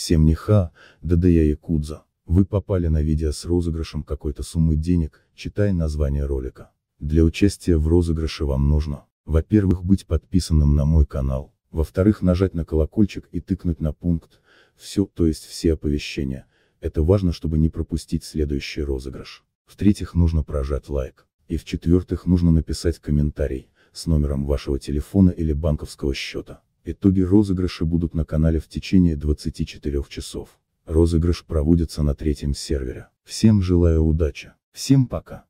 Всем неха, ДД Якудза. Вы попали на видео с розыгрышем какой-то суммы денег, читай название ролика. Для участия в розыгрыше вам нужно, во-первых, быть подписанным на мой канал, во-вторых, нажать на колокольчик и тыкнуть на пункт «Все», то есть все оповещения. Это важно, чтобы не пропустить следующий розыгрыш. В-третьих, нужно прожать лайк. И в-четвертых, нужно написать комментарий с номером вашего телефона или банковского счета. Итоги розыгрыша будут на канале в течение 24 часов. Розыгрыш проводится на третьем сервере. Всем желаю удачи. Всем пока.